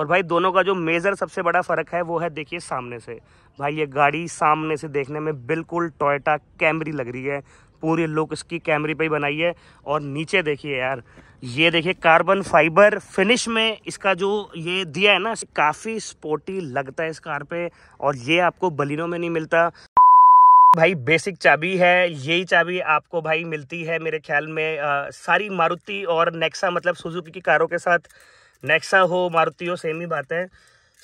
और भाई दोनों का जो मेजर सबसे बड़ा फर्क है वो है देखिए सामने से भाई ये गाड़ी सामने से देखने में बिल्कुल टोयटा कैमरी लग रही है पूरी लुक इसकी कैमरी पे ही बनाई है और नीचे देखिए यार ये देखिए कार्बन फाइबर फिनिश में इसका जो ये दिया है ना काफ़ी स्पोर्टी लगता है इस कार पे और ये आपको बलिनों में नहीं मिलता भाई बेसिक चाबी है यही चाबी आपको भाई मिलती है मेरे ख्याल में आ, सारी मारुति और नेक्सा मतलब सुजुकी की कारों के साथ नेक्सा हो मारुति हो सेम ही बात है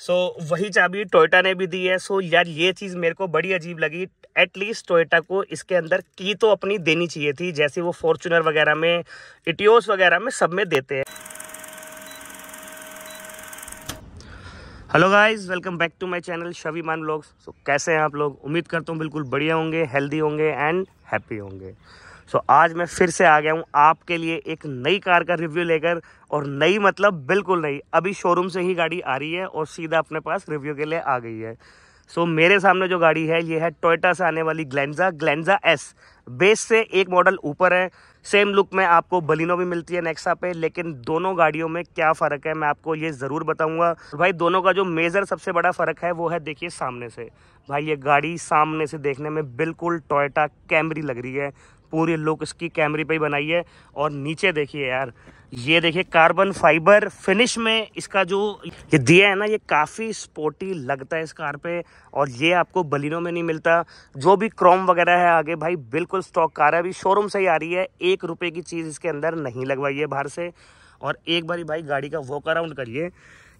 सो so, वही चाबी टोयोटा ने भी दी है सो so, यार ये चीज़ मेरे को बड़ी अजीब लगी एटलीस्ट टोयोटा को इसके अंदर की तो अपनी देनी चाहिए थी जैसे वो फॉर्चुनर वगैरह में इटियोस वगैरह में सब में देते हैं hello guys welcome back to my channel Shaviman blogs so कैसे हैं आप लोग उम्मीद करता हूँ बिल्कुल बढ़िया होंगे हेल्दी होंगे एंड हैप्पी होंगे सो आज मैं फिर से आ गया हूँ आपके लिए एक नई कार का रिव्यू लेकर और नई मतलब बिल्कुल नई अभी शोरूम से ही गाड़ी आ रही है और सीधा अपने पास रिव्यू के लिए आ गई है सो so, मेरे सामने जो गाड़ी है ये है टोयटा से आने वाली ग्लेंजा ग्लेंजा एस बेस से एक मॉडल ऊपर है सेम लुक में आपको बलिनो भी मिलती है नेक्सा पे लेकिन दोनों गाड़ियों में क्या फ़र्क है मैं आपको ये ज़रूर बताऊंगा भाई दोनों का जो मेजर सबसे बड़ा फ़र्क है वो है देखिए सामने से भाई ये गाड़ी सामने से देखने में बिल्कुल टोयटा कैमरी लग रही है पूरी लुक इसकी कैमरे पे ही बनाई है और नीचे देखिए यार ये देखिए कार्बन फाइबर फिनिश में इसका जो ये दिया है ना ये काफ़ी स्पोर्टी लगता है इस कार पे और ये आपको बलिनों में नहीं मिलता जो भी क्रोम वगैरह है आगे भाई बिल्कुल स्टॉक कार है अभी शोरूम से ही आ रही है एक रुपये की चीज़ इसके अंदर नहीं लगवाई है बाहर से और एक बारी भाई गाड़ी का वॉक अराउंड करिए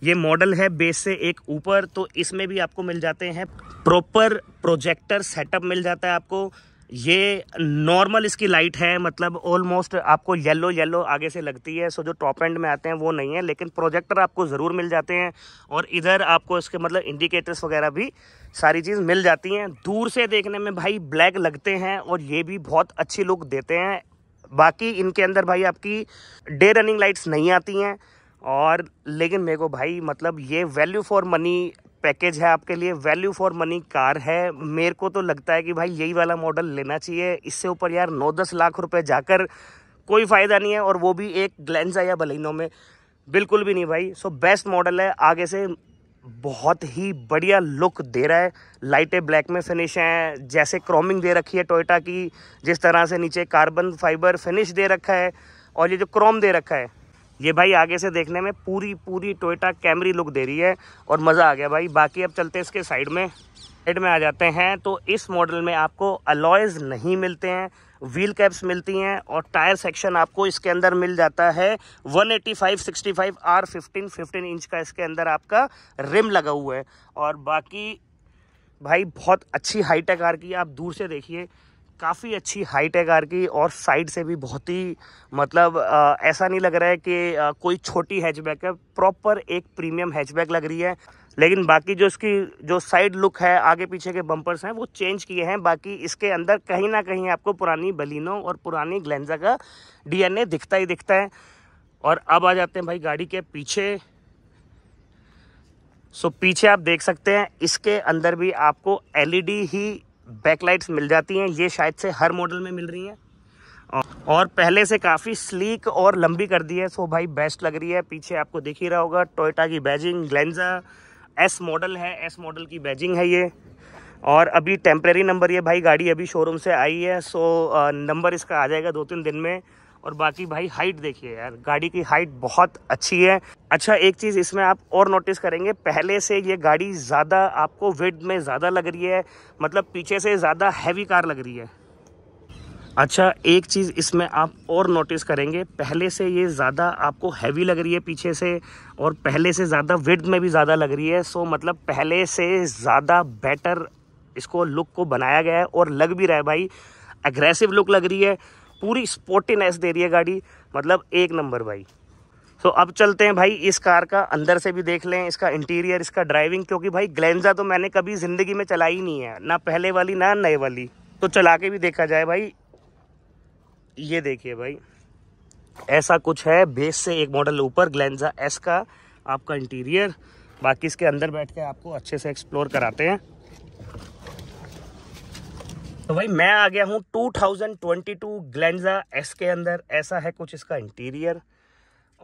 ये मॉडल है बेस से एक ऊपर तो इसमें भी आपको मिल जाते हैं प्रॉपर प्रोजेक्टर सेटअप मिल जाता है आपको ये नॉर्मल इसकी लाइट है मतलब ऑलमोस्ट आपको येलो येलो आगे से लगती है सो जो टॉप एंड में आते हैं वो नहीं है लेकिन प्रोजेक्टर आपको ज़रूर मिल जाते हैं और इधर आपको इसके मतलब इंडिकेटर्स वगैरह भी सारी चीज़ मिल जाती हैं दूर से देखने में भाई ब्लैक लगते हैं और ये भी बहुत अच्छी लुक देते हैं बाकी इनके अंदर भाई आपकी डे रनिंग लाइट्स नहीं आती हैं और लेकिन मेरे को भाई मतलब ये वैल्यू फॉर मनी पैकेज है आपके लिए वैल्यू फॉर मनी कार है मेरे को तो लगता है कि भाई यही वाला मॉडल लेना चाहिए इससे ऊपर यार नौ दस लाख रुपए जाकर कोई फ़ायदा नहीं है और वो भी एक ग्लैंजा या बलिनो में बिल्कुल भी नहीं भाई सो बेस्ट मॉडल है आगे से बहुत ही बढ़िया लुक दे रहा है लाइटें ब्लैक में फिनिश हैं जैसे क्रोमिंग दे रखी है टोयटा की जिस तरह से नीचे कार्बन फाइबर फिनिश दे रखा है और ये जो क्रोम दे रखा है ये भाई आगे से देखने में पूरी पूरी टोयटा कैमरी लुक दे रही है और मज़ा आ गया भाई बाकी अब चलते हैं इसके साइड में साइड में आ जाते हैं तो इस मॉडल में आपको अलॉयज़ नहीं मिलते हैं व्हील कैप्स मिलती हैं और टायर सेक्शन आपको इसके अंदर मिल जाता है 185, फाइव आर 15, 15 इंच का इसके अंदर आपका रिम लगा हुआ है और बाकी भाई बहुत अच्छी हाईटेक आर की आप दूर से देखिए काफ़ी अच्छी हाइट है कार की और साइड से भी बहुत ही मतलब आ, ऐसा नहीं लग रहा है कि आ, कोई छोटी हैचबैक है प्रॉपर एक प्रीमियम हैचबैक लग रही है लेकिन बाकी जो इसकी जो साइड लुक है आगे पीछे के बम्पर्स हैं वो चेंज किए हैं बाकी इसके अंदर कहीं ना कहीं आपको पुरानी बलिनों और पुरानी ग्लेंजा का डी दिखता ही दिखता है और अब आ जाते हैं भाई गाड़ी के पीछे सो पीछे आप देख सकते हैं इसके अंदर भी आपको एल e ही बैकलाइट्स मिल जाती हैं ये शायद से हर मॉडल में मिल रही हैं और पहले से काफ़ी स्लीक और लंबी कर दी है सो भाई बेस्ट लग रही है पीछे आपको दिख ही रहा होगा टोयटा की बैजिंग ग्लेंजा एस मॉडल है एस मॉडल की बैजिंग है ये और अभी टेम्प्रेरी नंबर ये भाई गाड़ी अभी शोरूम से आई है सो नंबर uh, इसका आ जाएगा दो तीन दिन में और बाकी भाई हाइट देखिए यार गाड़ी की हाइट बहुत अच्छी है अच्छा एक चीज़ इसमें आप और नोटिस करेंगे पहले से ये गाड़ी ज़्यादा आपको वेट में ज़्यादा लग रही है मतलब पीछे से ज़्यादा हैवी कार लग रही है अच्छा एक चीज़ इसमें आप और नोटिस करेंगे पहले से ये ज़्यादा आपको हैवी लग रही है पीछे से और पहले से ज़्यादा वेट में भी ज़्यादा लग रही है सो मतलब पहले से ज़्यादा बेटर इसको लुक को बनाया गया है और लग भी रहा है भाई एग्रेसिव लुक लग रही है पूरी स्पोर्टिनेस दे रही है गाड़ी मतलब एक नंबर भाई तो अब चलते हैं भाई इस कार का अंदर से भी देख लें इसका इंटीरियर इसका ड्राइविंग क्योंकि भाई ग्लेंजा तो मैंने कभी ज़िंदगी में चलाई नहीं है ना पहले वाली ना नए वाली तो चला के भी देखा जाए भाई ये देखिए भाई ऐसा कुछ है बेस से एक मॉडल ऊपर ग्लेंजा एस का आपका इंटीरियर बाकी इसके अंदर बैठ के आपको अच्छे से एक्सप्लोर कराते हैं तो भाई मैं आ गया हूँ 2022 ग्लैंडा एस के अंदर ऐसा है कुछ इसका इंटीरियर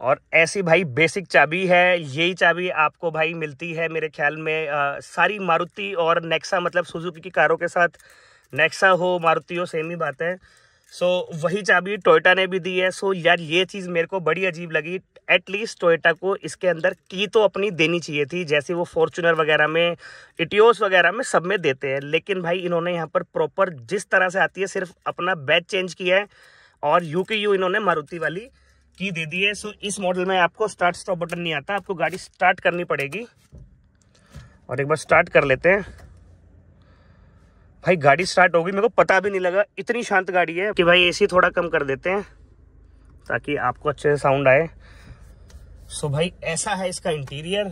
और ऐसी भाई बेसिक चाबी है यही चाबी आपको भाई मिलती है मेरे ख्याल में आ, सारी मारुति और नेक्सा मतलब सुजुकी की कारों के साथ नेक्सा हो मारुति हो सेम ही बात है सो so, वही चाबी टोयोटा ने भी दी है सो so, यार ये चीज़ मेरे को बड़ी अजीब लगी एटलीस्ट टोयोटा को इसके अंदर की तो अपनी देनी चाहिए थी जैसे वो फॉर्चुनर वगैरह में इटियोस वगैरह में सब में देते हैं लेकिन भाई इन्होंने यहाँ पर प्रॉपर जिस तरह से आती है सिर्फ अपना बैच चेंज किया है और यू के यू इन्होंने मारुति वाली की दे दी है सो so, इस मॉडल में आपको स्टार्ट स्टॉप बटन नहीं आता आपको गाड़ी स्टार्ट करनी पड़ेगी और एक बार स्टार्ट कर लेते हैं भाई गाड़ी स्टार्ट होगी मेरे को पता भी नहीं लगा इतनी शांत गाड़ी है कि भाई एसी थोड़ा कम कर देते हैं ताकि आपको अच्छे से साउंड आए सो भाई ऐसा है इसका इंटीरियर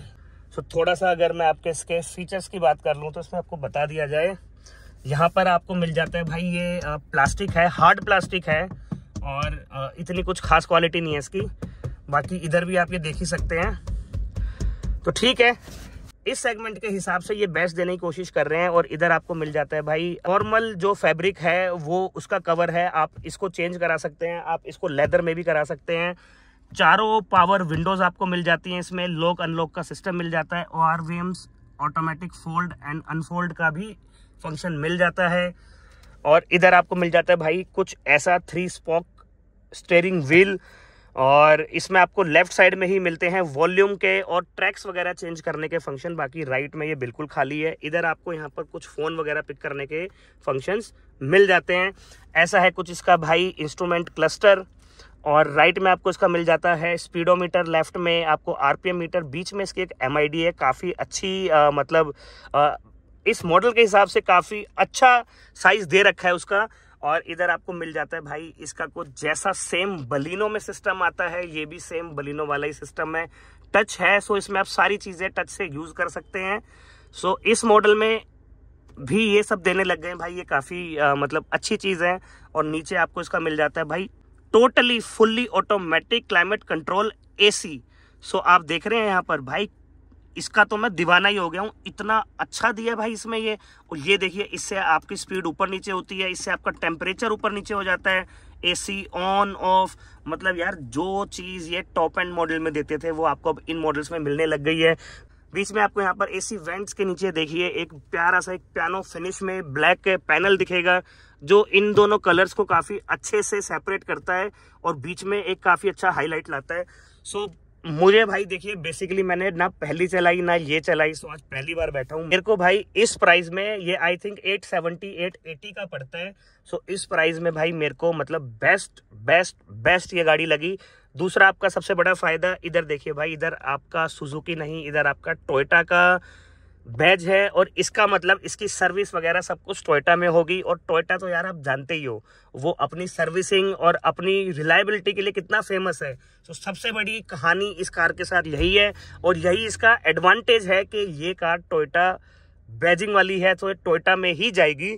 सो थोड़ा सा अगर मैं आपके इसके फीचर्स की बात कर लूँ तो इसमें आपको बता दिया जाए यहाँ पर आपको मिल जाता है भाई ये प्लास्टिक है हार्ड प्लास्टिक है और इतनी कुछ खास क्वालिटी नहीं है इसकी बाकी इधर भी आप ये देख ही सकते हैं तो ठीक है इस सेगमेंट के हिसाब से ये बेस्ट देने की कोशिश कर रहे हैं और इधर आपको मिल जाता है भाई नॉर्मल जो फैब्रिक है वो उसका कवर है आप इसको चेंज करा सकते हैं आप इसको लेदर में भी करा सकते हैं चारों पावर विंडोज़ आपको मिल जाती हैं इसमें लॉक अनलॉक का सिस्टम मिल जाता है O R automatic fold and unfold का भी फंक्शन मिल जाता है और इधर आपको मिल जाता है भाई कुछ ऐसा थ्री स्पॉक स्टेयरिंग व्हील और इसमें आपको लेफ्ट साइड में ही मिलते हैं वॉल्यूम के और ट्रैक्स वगैरह चेंज करने के फंक्शन बाकी राइट में ये बिल्कुल खाली है इधर आपको यहाँ पर कुछ फ़ोन वगैरह पिक करने के फंक्शंस मिल जाते हैं ऐसा है कुछ इसका भाई इंस्ट्रूमेंट क्लस्टर और राइट में आपको इसका मिल जाता है स्पीडोमीटर लेफ्ट में आपको आरपीएम मीटर बीच में इसकी एक एम है काफ़ी अच्छी आ, मतलब आ, इस मॉडल के हिसाब से काफ़ी अच्छा साइज़ दे रखा है उसका और इधर आपको मिल जाता है भाई इसका कुछ जैसा सेम बलिनो में सिस्टम आता है ये भी सेम बलिनो वाला ही सिस्टम है टच है सो इसमें आप सारी चीज़ें टच से यूज़ कर सकते हैं सो इस मॉडल में भी ये सब देने लग गए भाई ये काफ़ी मतलब अच्छी चीज़ है और नीचे आपको इसका मिल जाता है भाई totally fully automatic climate control AC so आप देख रहे हैं यहाँ पर भाई इसका तो मैं दीवाना ही हो गया हूँ इतना अच्छा दिया भाई इसमें ये और ये देखिए इससे आपकी स्पीड ऊपर नीचे होती है इससे आपका टेम्परेचर ऊपर नीचे हो जाता है एसी ऑन ऑफ मतलब यार जो चीज़ ये टॉप एंड मॉडल में देते थे वो आपको अब इन मॉडल्स में मिलने लग गई है बीच में आपको यहाँ पर एसी वेंट्स के नीचे देखिए एक प्यारा सा एक पियानो फिनिश में ब्लैक पैनल दिखेगा जो इन दोनों कलर्स को काफ़ी अच्छे से सेपरेट करता है और बीच में एक काफ़ी अच्छा हाईलाइट लाता है सो so, मुझे भाई देखिए बेसिकली मैंने ना पहली चलाई ना ये चलाई सो आज पहली बार बैठा हूँ मेरे को भाई इस प्राइस में ये I think eight seventy eight eighty का पड़ता है सो इस प्राइस में भाई मेरे को मतलब बेस्ट बेस्ट बेस्ट ये गाड़ी लगी दूसरा आपका सबसे बड़ा फायदा इधर देखिए भाई इधर आपका सुजुकी नहीं इधर आपका टोयटा का बैज है और इसका मतलब इसकी सर्विस वगैरह सब कुछ टोयटा में होगी और टोयटा तो यार आप जानते ही हो वो अपनी सर्विसिंग और अपनी रिलायबिलिटी के लिए कितना फेमस है तो सबसे बड़ी कहानी इस कार के साथ यही है और यही इसका एडवांटेज है कि ये कार टोयटा बैजिंग वाली है तो टोयटा में ही जाएगी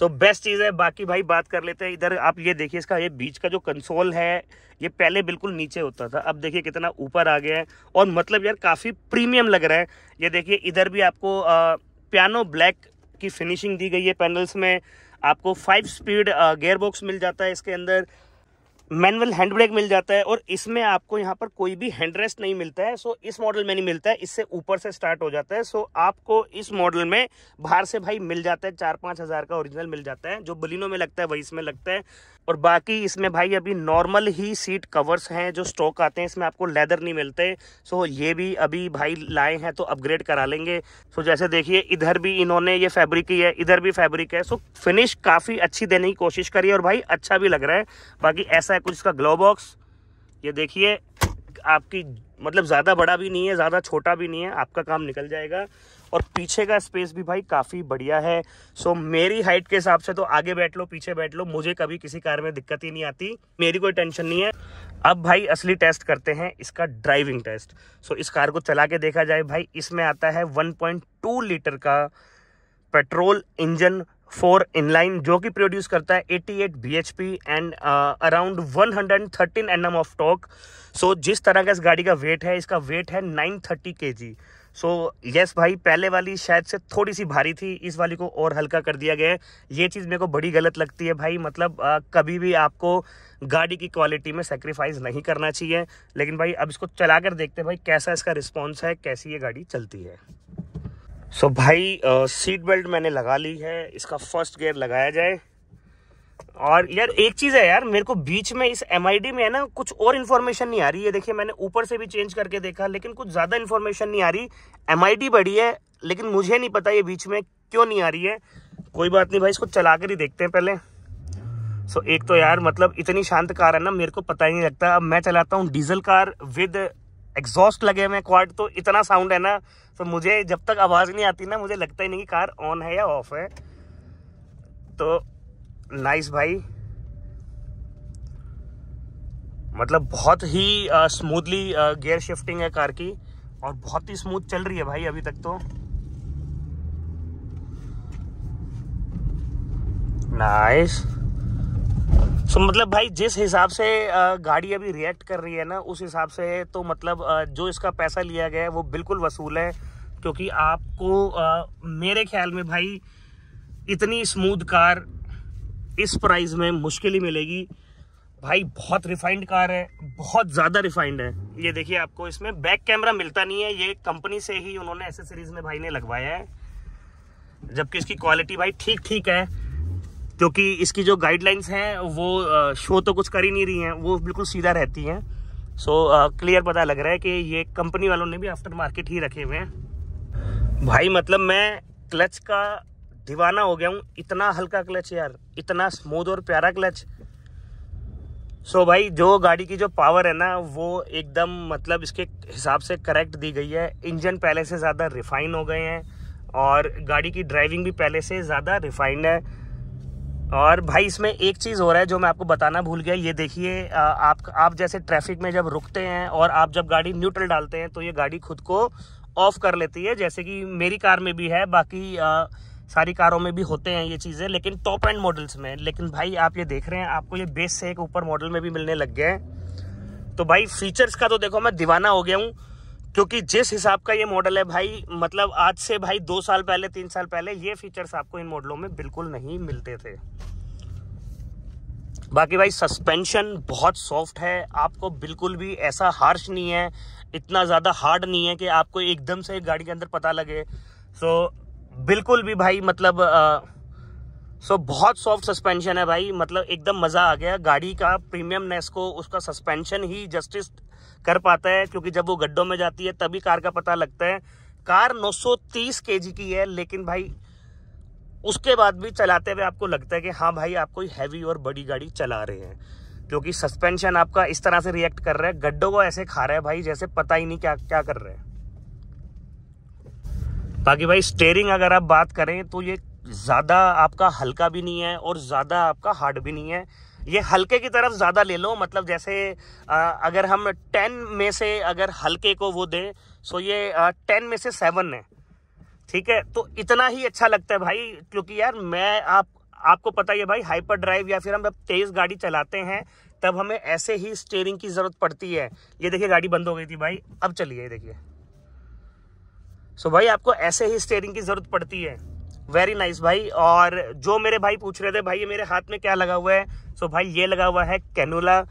सो बेस्ट चीज़ है बाकी भाई बात कर लेते हैं इधर आप ये देखिए इसका ये बीच का जो कंसोल है ये पहले बिल्कुल नीचे होता था अब देखिए कितना ऊपर आ गया है और मतलब यार काफ़ी प्रीमियम लग रहा है ये देखिए इधर भी आपको प्यानो ब्लैक की फिनिशिंग दी गई है पैनल्स में आपको फाइव स्पीड गेयर बॉक्स मिल जाता है इसके अंदर मैनुअल हैंड ब्रेक मिल जाता है और इसमें आपको यहाँ पर कोई भी हैंड रेस्ट नहीं मिलता है सो इस मॉडल में नहीं मिलता है इससे ऊपर से स्टार्ट हो जाता है सो आपको इस मॉडल में बाहर से भाई मिल जाता है चार पाँच हज़ार का ओरिजिनल मिल जाता है जो बलिनों में लगता है वही इसमें लगता है और बाकी इसमें भाई अभी नॉर्मल ही सीट कवर्स हैं जो स्टॉक आते हैं इसमें आपको लेदर नहीं मिलते सो ये भी अभी भाई लाए हैं तो अपग्रेड करा लेंगे सो जैसे देखिए इधर भी इन्होंने ये फैब्रिक ही है इधर भी फैब्रिक है सो फिनिश काफ़ी अच्छी देने की कोशिश करी है और भाई अच्छा भी लग रहा है बाकी ऐसा है कुछ इसका ग्लो बॉक्स ये देखिए आपकी मतलब ज़्यादा बड़ा भी नहीं है ज़्यादा छोटा भी नहीं है आपका काम निकल जाएगा और पीछे का स्पेस भी भाई काफ़ी बढ़िया है सो मेरी हाइट के हिसाब से तो आगे बैठ लो पीछे बैठ लो मुझे कभी किसी कार में दिक्कत ही नहीं आती मेरी कोई टेंशन नहीं है अब भाई असली टेस्ट करते हैं इसका ड्राइविंग टेस्ट सो इस कार को चला के देखा जाए भाई इसमें आता है वन लीटर का पेट्रोल इंजन फोर इनलाइन जो कि प्रोड्यूस करता है 88 eight B H P and around one hundred and thirteen N M of torque so जिस तरह का इस गाड़ी का वेट है इसका वेट है नाइन थर्टी के जी सो यस भाई पहले वाली शायद से थोड़ी सी भारी थी इस वाली को और हल्का कर दिया गया है ये चीज़ मेरे को बड़ी गलत लगती है भाई मतलब आ, uh, कभी भी आपको गाड़ी की क्वालिटी में सेक्रीफाइस नहीं करना चाहिए लेकिन भाई अब इसको चला कर देखते हैं भाई कैसा इसका रिस्पॉन्स है कैसी ये गाड़ी चलती है सो so, भाई सीट uh, बेल्ट मैंने लगा ली है इसका फर्स्ट गियर लगाया जाए और यार एक चीज़ है यार मेरे को बीच में इस एम में है ना कुछ और इन्फॉर्मेशन नहीं आ रही है देखिए मैंने ऊपर से भी चेंज करके देखा लेकिन कुछ ज़्यादा इन्फॉर्मेशन नहीं आ रही एम बड़ी है लेकिन मुझे नहीं पता ये बीच में क्यों नहीं आ रही है कोई बात नहीं भाई इसको चला कर ही देखते हैं पहले सो so, एक तो यार मतलब इतनी शांत कार है ना मेरे को पता ही नहीं लगता अब मैं चलाता हूँ डीजल कार विद एग्जॉस्ट लगे हुए क्वार्ट क्वाड तो इतना साउंड है ना तो मुझे जब तक आवाज़ नहीं आती ना मुझे लगता ही नहीं कि कार ऑन है या ऑफ है तो नाइस भाई मतलब बहुत ही स्मूथली गियर शिफ्टिंग है कार की और बहुत ही स्मूथ चल रही है भाई अभी तक तो नाइस nice. सो so, मतलब भाई जिस हिसाब से गाड़ी अभी रिएक्ट कर रही है ना उस हिसाब से तो मतलब जो इसका पैसा लिया गया है वो बिल्कुल वसूल है क्योंकि आपको मेरे ख्याल में भाई इतनी स्मूथ कार इस प्राइस में मुश्किल ही मिलेगी भाई बहुत रिफाइंड कार है बहुत ज़्यादा रिफाइंड है ये देखिए आपको इसमें बैक कैमरा मिलता नहीं है ये कंपनी से ही उन्होंने एसेसरीज में भाई ने लगवाया है जबकि इसकी क्वालिटी भाई ठीक ठीक है क्योंकि इसकी जो गाइडलाइंस हैं वो शो तो कुछ कर ही नहीं रही हैं वो बिल्कुल सीधा रहती हैं सो so, क्लियर पता लग रहा है कि ये कंपनी वालों ने भी आफ्टर मार्केट ही रखे हुए हैं भाई मतलब मैं क्लच का दीवाना हो गया हूँ इतना हल्का क्लच यार इतना स्मूद और प्यारा क्लच सो so भाई जो गाड़ी की जो पावर है ना वो एकदम मतलब इसके हिसाब से करेक्ट दी गई है इंजन पहले से ज़्यादा रिफाइन हो गए हैं और गाड़ी की ड्राइविंग भी पहले से ज़्यादा रिफाइंड है और भाई इसमें एक चीज़ हो रहा है जो मैं आपको बताना भूल गया ये देखिए आप आप जैसे ट्रैफिक में जब रुकते हैं और आप जब गाड़ी न्यूट्रल डालते हैं तो ये गाड़ी खुद को ऑफ कर लेती है जैसे कि मेरी कार में भी है बाकी आ, सारी कारों में भी होते हैं ये चीज़ें लेकिन टॉप एंड मॉडल्स में लेकिन भाई आप ये देख रहे हैं आपको ये बेस से एक ऊपर मॉडल में भी मिलने लग गए हैं तो भाई फीचर्स का तो देखो मैं दीवाना हो गया हूँ क्योंकि जिस हिसाब का ये मॉडल है भाई मतलब आज से भाई दो साल पहले तीन साल पहले ये फीचर्स आपको इन मॉडलों में बिल्कुल नहीं मिलते थे बाकी भाई सस्पेंशन बहुत सॉफ्ट है आपको बिल्कुल भी ऐसा हार्श नहीं है इतना ज़्यादा हार्ड नहीं है कि आपको एकदम से गाड़ी के अंदर पता लगे सो बिल्कुल भी भाई मतलब आ, सो so, बहुत सॉफ्ट सस्पेंशन है भाई मतलब एकदम मज़ा आ गया गाड़ी का प्रीमियम नेस को उसका सस्पेंशन ही जस्टिस कर पाता है क्योंकि जब वो गड्ढों में जाती है तभी कार का पता लगता है कार 930 केजी की है लेकिन भाई उसके बाद भी चलाते हुए आपको लगता है कि हाँ भाई आप कोई हैवी और बड़ी गाड़ी चला रहे हैं क्योंकि सस्पेंशन आपका इस तरह से रिएक्ट कर रहा है गड्ढों को ऐसे खा रहा है भाई जैसे पता ही नहीं क्या क्या कर रहे हैं बाकी भाई स्टेयरिंग अगर आप बात करें तो ये ज़्यादा आपका हल्का भी नहीं है और ज़्यादा आपका हार्ड भी नहीं है ये हल्के की तरफ ज़्यादा ले लो मतलब जैसे आ, अगर हम टेन में से अगर हल्के को वो दें सो ये आ, टेन में से सेवन है ठीक है तो इतना ही अच्छा लगता है भाई क्योंकि यार मैं आप आपको पता ही है भाई हाइपर ड्राइव या फिर हम जब तेज़ गाड़ी चलाते हैं तब हमें ऐसे ही स्टेयरिंग की ज़रूरत पड़ती है ये देखिए गाड़ी बंद हो गई थी भाई अब चलिए देखिए सो भाई आपको ऐसे ही स्टेयरिंग की ज़रूरत पड़ती है वेरी नाइस भाई और जो मेरे भाई पूछ रहे थे भाई ये मेरे हाथ में क्या लगा हुआ है सो so भाई ये लगा हुआ है कैनोला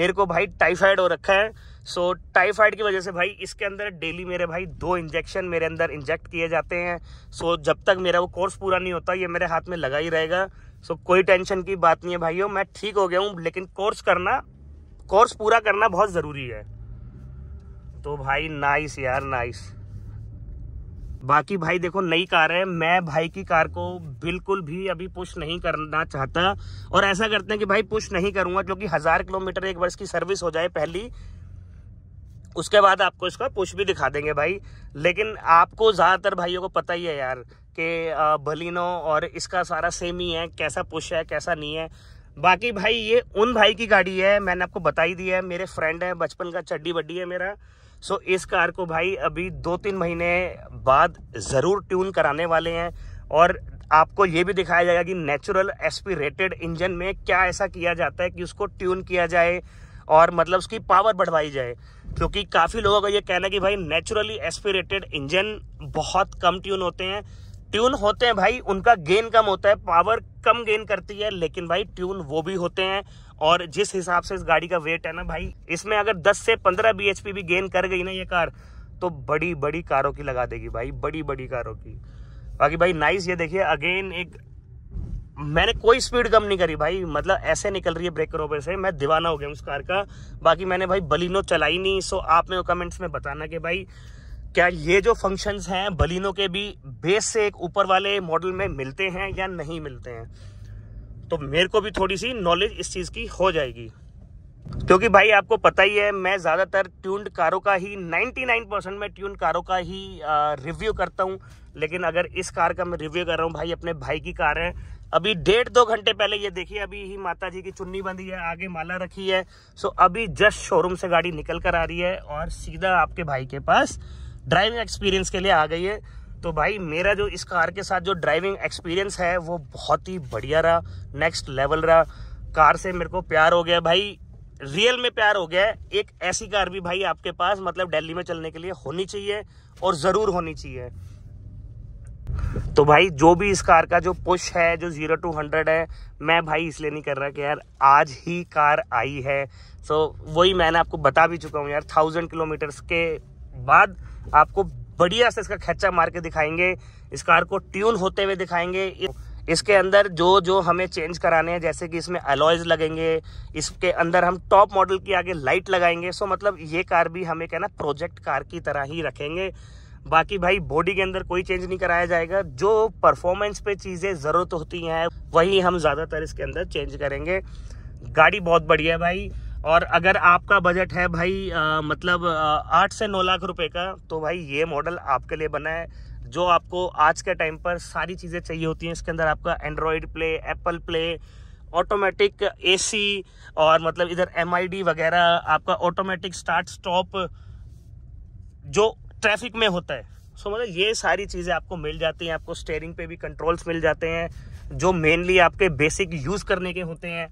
मेरे को भाई टाइफाइड हो रखा है सो so, टाइफाइड की वजह से भाई इसके अंदर डेली मेरे भाई दो इंजेक्शन मेरे अंदर इंजेक्ट किए जाते हैं सो so, जब तक मेरा वो कोर्स पूरा नहीं होता ये मेरे हाथ में लगा ही रहेगा सो so, कोई टेंशन की बात नहीं है भाइयों मैं ठीक हो गया हूँ लेकिन कोर्स करना कोर्स पूरा करना बहुत ज़रूरी है तो भाई नाइस यार नाइस बाकी भाई देखो नई कार है मैं भाई की कार को बिल्कुल भी अभी पुश नहीं करना चाहता और ऐसा करते हैं कि भाई पुश नहीं करूंगा क्योंकि हज़ार किलोमीटर एक वर्ष की सर्विस हो जाए पहली उसके बाद आपको इसका पुश भी दिखा देंगे भाई लेकिन आपको ज़्यादातर भाइयों को पता ही है यार कि बलिनो और इसका सारा सेम ही है कैसा पुश है कैसा नहीं है बाकी भाई ये उन भाई की गाड़ी है मैंने आपको बता ही दिया है मेरे फ्रेंड है बचपन का चड्डी बड्डी है मेरा सो इस कार को भाई अभी दो तीन महीने बाद ज़रूर ट्यून कराने वाले हैं और आपको ये भी दिखाया जाएगा कि नेचुरल एस्पिरेटेड इंजन में क्या ऐसा किया जाता है कि उसको ट्यून किया जाए और मतलब उसकी पावर बढ़वाई जाए क्योंकि काफ़ी लोगों का ये कहना है कि भाई नेचुरली एस्पिरेटेड इंजन बहुत कम ट्यून होते हैं ट्यून होते हैं भाई उनका गेन कम होता है पावर कम गेन करती है लेकिन भाई ट्यून वो भी होते हैं और जिस हिसाब से इस गाड़ी का वेट है ना भाई इसमें अगर 10 से 15 बी भी गेन कर गई ना ये कार तो बड़ी बड़ी कारों की लगा देगी भाई बड़ी बड़ी कारों की बाकी भाई नाइस ये देखिए अगेन एक मैंने कोई स्पीड कम नहीं करी भाई मतलब ऐसे निकल रही है ब्रेकर पर से मैं दीवाना हो गया उस कार का बाकी मैंने भाई बलिनो चलाई नहीं सो आप मेरे कमेंट्स में बताना कि भाई क्या ये जो फंक्शंस हैं बलिनो के भी बेस से एक ऊपर वाले मॉडल में मिलते हैं या नहीं मिलते हैं तो मेरे को भी थोड़ी सी नॉलेज इस चीज़ की हो जाएगी क्योंकि भाई आपको पता ही है मैं ज़्यादातर ट्यून्ड कारों का ही 99 परसेंट में ट्यून्ड कारों का ही रिव्यू करता हूँ लेकिन अगर इस कार का मैं रिव्यू कर रहा हूँ भाई अपने भाई की कार है अभी डेढ़ दो घंटे पहले ये देखिए अभी ही माता जी की चुन्नी बंधी है आगे माला रखी है सो अभी जस्ट शोरूम से गाड़ी निकल कर आ रही है और सीधा आपके भाई के पास ड्राइविंग एक्सपीरियंस के लिए आ गई है तो भाई मेरा जो इस कार के साथ जो ड्राइविंग एक्सपीरियंस है वो बहुत ही बढ़िया रहा नेक्स्ट लेवल रहा कार से मेरे को प्यार हो गया भाई रियल में प्यार हो गया एक ऐसी कार भी भाई आपके पास मतलब दिल्ली में चलने के लिए होनी चाहिए और ज़रूर होनी चाहिए तो भाई जो भी इस कार का जो पुश है जो जीरो टू हंड्रेड है मैं भाई इसलिए नहीं कर रहा कि यार आज ही कार आई है सो वही मैंने आपको बता भी चुका हूँ यार थाउजेंड किलोमीटर्स के बाद आपको बढ़िया से इसका खर्चा मार के दिखाएंगे इस कार को ट्यून होते हुए दिखाएंगे इसके अंदर जो जो हमें चेंज कराने हैं जैसे कि इसमें अलॉयज लगेंगे इसके अंदर हम टॉप मॉडल की आगे लाइट लगाएंगे सो मतलब ये कार भी हमें क्या ना प्रोजेक्ट कार की तरह ही रखेंगे बाकी भाई बॉडी के अंदर कोई चेंज नहीं कराया जाएगा जो परफॉर्मेंस पे चीज़ें ज़रूरत होती हैं वही हम ज़्यादातर इसके अंदर चेंज करेंगे गाड़ी बहुत बढ़िया है भाई और अगर आपका बजट है भाई आ, मतलब आठ से नौ लाख रुपए का तो भाई ये मॉडल आपके लिए बना है जो आपको आज के टाइम पर सारी चीज़ें चाहिए होती हैं इसके अंदर आपका Android play Apple play automatic AC और मतलब इधर एमआईडी वगैरह आपका ऑटोमेटिक स्टार्ट स्टॉप जो ट्रैफिक में होता है सो मतलब ये सारी चीज़ें आपको मिल जाती हैं आपको स्टेयरिंग पे भी कंट्रोल्स मिल जाते हैं जो मेनली आपके बेसिक यूज़ करने के होते हैं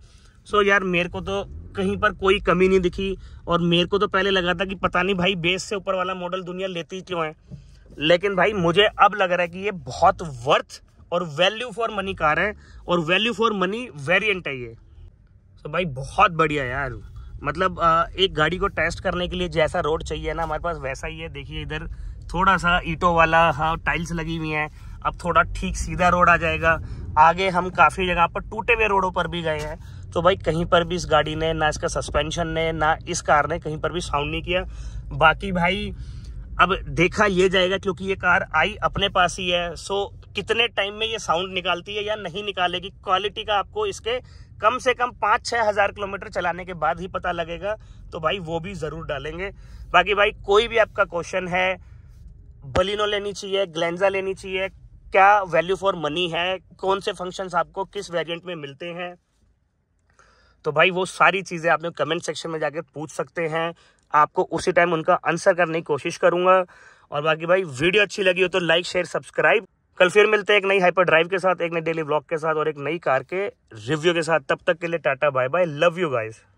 सो so, यार मेरे को तो कहीं पर कोई कमी नहीं दिखी और मेरे को तो पहले लगा था कि पता नहीं भाई बेस से ऊपर वाला मॉडल दुनिया लेती क्यों है लेकिन भाई मुझे अब लग रहा है कि ये बहुत वर्थ और वैल्यू फॉर मनी कार है और वैल्यू फॉर मनी वेरियंट है ये तो भाई बहुत बढ़िया यार मतलब एक गाड़ी को टेस्ट करने के लिए जैसा रोड चाहिए ना हमारे पास वैसा ही है देखिए इधर थोड़ा सा ईटो वाला हाँ टाइल्स लगी हुई हैं अब थोड़ा ठीक सीधा रोड आ जाएगा आगे हम काफ़ी जगह पर टूटे हुए रोडों पर भी गए हैं तो भाई कहीं पर भी इस गाड़ी ने ना इसका सस्पेंशन ने ना इस कार ने कहीं पर भी साउंड नहीं किया बाकी भाई अब देखा ये जाएगा क्योंकि ये कार आई अपने पास ही है सो कितने टाइम में ये साउंड निकालती है या नहीं निकालेगी क्वालिटी का आपको इसके कम से कम पाँच छः हज़ार किलोमीटर चलाने के बाद ही पता लगेगा तो भाई वो भी ज़रूर डालेंगे बाकी भाई कोई भी आपका क्वेश्चन है बलिनो लेनी चाहिए ग्लेंजा लेनी चाहिए क्या वैल्यू फॉर मनी है कौन से फंक्शंस आपको किस वेरिएंट में मिलते हैं तो भाई वो सारी चीज़ें आप लोग कमेंट सेक्शन में जाकर पूछ सकते हैं आपको उसी टाइम उनका आंसर करने की कोशिश करूंगा और बाकी भाई वीडियो अच्छी लगी हो तो लाइक शेयर सब्सक्राइब कल फिर मिलते हैं एक नई हाइपर ड्राइव के साथ एक नई डेली ब्लॉग के साथ और एक नई कार के रिव्यू के साथ तब तक के लिए tata bye bye love you guys